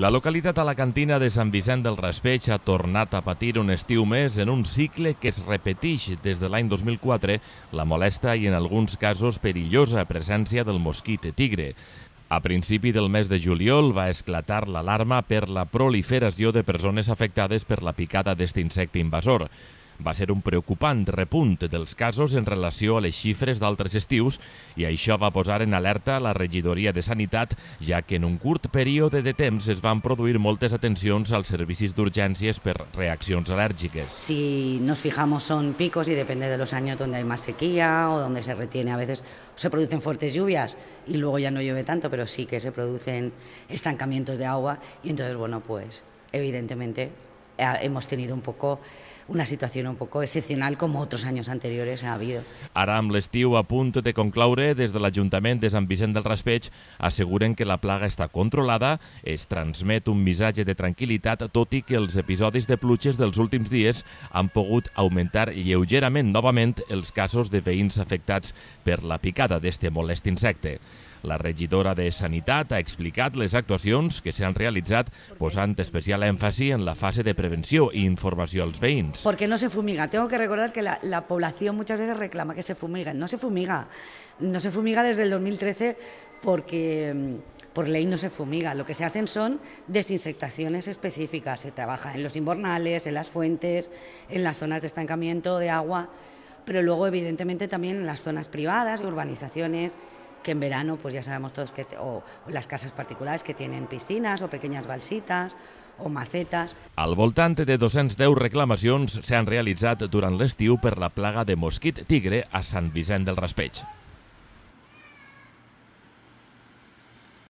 La localitat alacantina de Sant Vicent del Raspeig ha tornat a patir un estiu més en un cicle que es repeteix des de l'any 2004 la molesta i en alguns casos perillosa presència del mosquit tigre. A principi del mes de juliol va esclatar l'alarma per la proliferació de persones afectades per la picada d'aquest insecte invasor va ser un preocupant repunt dels casos en relació a les xifres d'altres estius i això va posar en alerta la regidoria de Sanitat, ja que en un curt període de temps es van produir moltes atencions als servicis d'urgències per reaccions al·lèrgiques. Si nos fijamos son picos y depende de los años donde hay más sequía o donde se retiene a veces se producen fuertes lluvias y luego ya no llueve tanto, pero sí que se producen estancamientos de agua y entonces bueno, pues evidentemente hemos tenido un poco una situación un poco excepcional como otros años anteriores ha habido. Ara amb l'estiu a punt de concloure, des de l'Ajuntament de Sant Vicent del Raspeig asseguren que la plaga està controlada, es transmet un missatge de tranquil·litat, tot i que els episodis de pluges dels últims dies han pogut augmentar lleugerament novament els casos de veïns afectats per la picada d'este molest insecte. La regidora de Sanitat ha explicado que se que realizado, pues ante especial énfasis en la fase de prevención información informació als veïns. Porque no se fumiga. Tengo que recordar que la, población muchas veces reclama que se fumiga. No se fumiga. No se fumiga desde el 2013 porque mm, por ley no se fumiga. Lo que se hacen son desinsectaciones específicas. Se trabaja en los invernales, en las fuentes, en las zonas de estancamiento de agua, pero luego evidentemente también en las zonas privadas, urbanizaciones, que en verano pues ya sabemos todos que o las casas particulares que tienen piscinas o pequeñas balsitas o macetes. Al voltant de 210 reclamacions s'han realitzat durant l'estiu per la plaga de mosquit tigre a Sant Vicent del Raspeig.